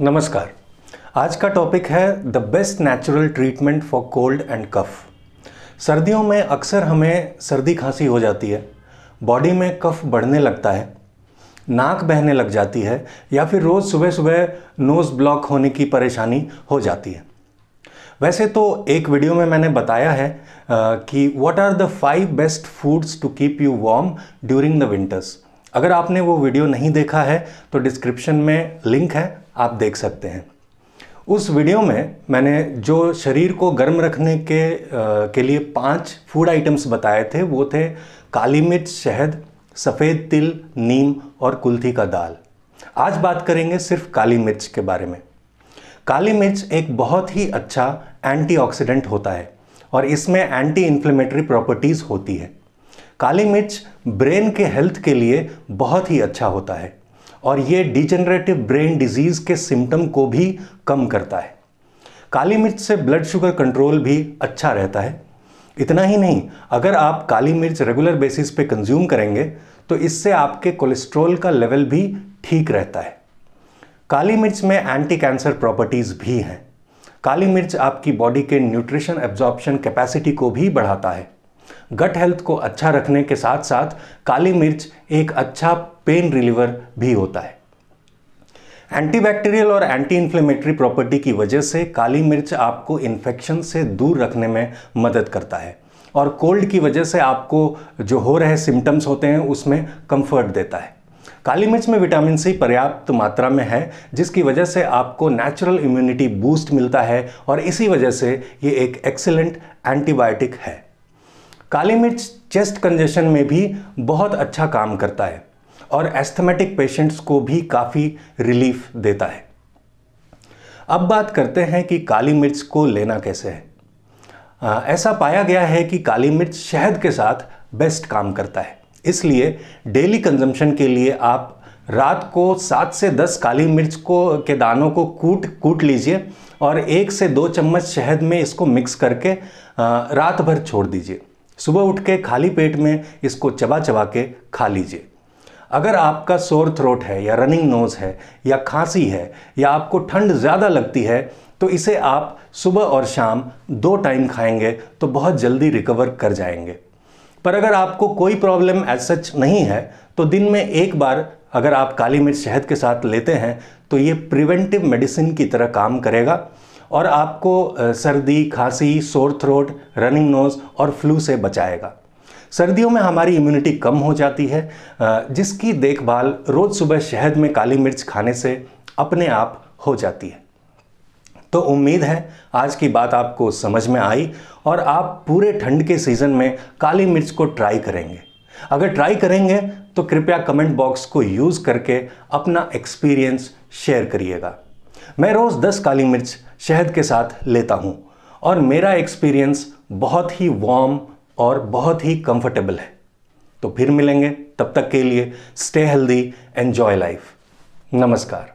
नमस्कार आज का टॉपिक है the best natural treatment for cold and cough सर्दियों में अक्सर हमें सर्दी खांसी हो जाती है बॉडी में कफ बढ़ने लगता है नाक बहने लग जाती है या फिर रोज़ सुबह सुबह नोज़ ब्लॉक होने की परेशानी हो जाती है वैसे तो एक वीडियो में मैंने बताया है आ, कि what are the five best foods to keep you warm during the winters अगर आपने वो वीडियो नहीं देखा है तो डिस्क्रिप्शन में लिंक है आप देख सकते हैं उस वीडियो में मैंने जो शरीर को गर्म रखने के आ, के लिए पांच फूड आइटम्स बताए थे वो थे काली मिर्च शहद सफ़ेद तिल नीम और कुल्थी का दाल आज बात करेंगे सिर्फ काली मिर्च के बारे में काली मिर्च एक बहुत ही अच्छा एंटीऑक्सीडेंट होता है और इसमें एंटी इन्फ्लेमेटरी प्रॉपर्टीज़ होती है काली मिर्च ब्रेन के हेल्थ के लिए बहुत ही अच्छा होता है और ये डिजेनरेटिव ब्रेन डिजीज़ के सिम्टम को भी कम करता है काली मिर्च से ब्लड शुगर कंट्रोल भी अच्छा रहता है इतना ही नहीं अगर आप काली मिर्च रेगुलर बेसिस पे कंज्यूम करेंगे तो इससे आपके कोलेस्ट्रॉल का लेवल भी ठीक रहता है काली मिर्च में एंटी कैंसर प्रॉपर्टीज़ भी हैं काली मिर्च आपकी बॉडी के न्यूट्रिशन एब्जॉर्प्शन कैपेसिटी को भी बढ़ाता है गट हेल्थ को अच्छा रखने के साथ साथ काली मिर्च एक अच्छा पेन रिलीवर भी होता है एंटीबैक्टीरियल और एंटी इन्फ्लेमेटरी प्रॉपर्टी की वजह से काली मिर्च आपको इन्फेक्शन से दूर रखने में मदद करता है और कोल्ड की वजह से आपको जो हो रहे सिम्टम्स होते हैं उसमें कंफर्ट देता है काली मिर्च में विटामिन सी पर्याप्त मात्रा में है जिसकी वजह से आपको नेचुरल इम्यूनिटी बूस्ट मिलता है और इसी वजह से ये एक एक्सेलेंट एंटीबायोटिक है काली मिर्च चेस्ट कंजेशन में भी बहुत अच्छा काम करता है और एस्थमेटिक पेशेंट्स को भी काफ़ी रिलीफ देता है अब बात करते हैं कि काली मिर्च को लेना कैसे है आ, ऐसा पाया गया है कि काली मिर्च शहद के साथ बेस्ट काम करता है इसलिए डेली कंजम्पशन के लिए आप रात को सात से दस काली मिर्च को के दानों को कूट कूट लीजिए और एक से दो चम्मच शहद में इसको मिक्स करके रात भर छोड़ दीजिए सुबह उठ के खाली पेट में इसको चबा चबा के खा लीजिए अगर आपका सोर थ्रोट है या रनिंग नोज़ है या खांसी है या आपको ठंड ज़्यादा लगती है तो इसे आप सुबह और शाम दो टाइम खाएंगे तो बहुत जल्दी रिकवर कर जाएंगे पर अगर आपको कोई प्रॉब्लम एज सच नहीं है तो दिन में एक बार अगर आप काली मिर्च शहद के साथ लेते हैं तो ये प्रिवेंटिव मेडिसिन की तरह काम करेगा और आपको सर्दी खांसी सोर थ्रोट रनिंग नोज़ और फ्लू से बचाएगा सर्दियों में हमारी इम्यूनिटी कम हो जाती है जिसकी देखभाल रोज़ सुबह शहद में काली मिर्च खाने से अपने आप हो जाती है तो उम्मीद है आज की बात आपको समझ में आई और आप पूरे ठंड के सीज़न में काली मिर्च को ट्राई करेंगे अगर ट्राई करेंगे तो कृपया कमेंट बॉक्स को यूज़ करके अपना एक्सपीरियंस शेयर करिएगा मैं रोज़ 10 काली मिर्च शहद के साथ लेता हूँ और मेरा एक्सपीरियंस बहुत ही वार्म और बहुत ही कंफर्टेबल है तो फिर मिलेंगे तब तक के लिए स्टे हेल्दी एन्जॉय लाइफ नमस्कार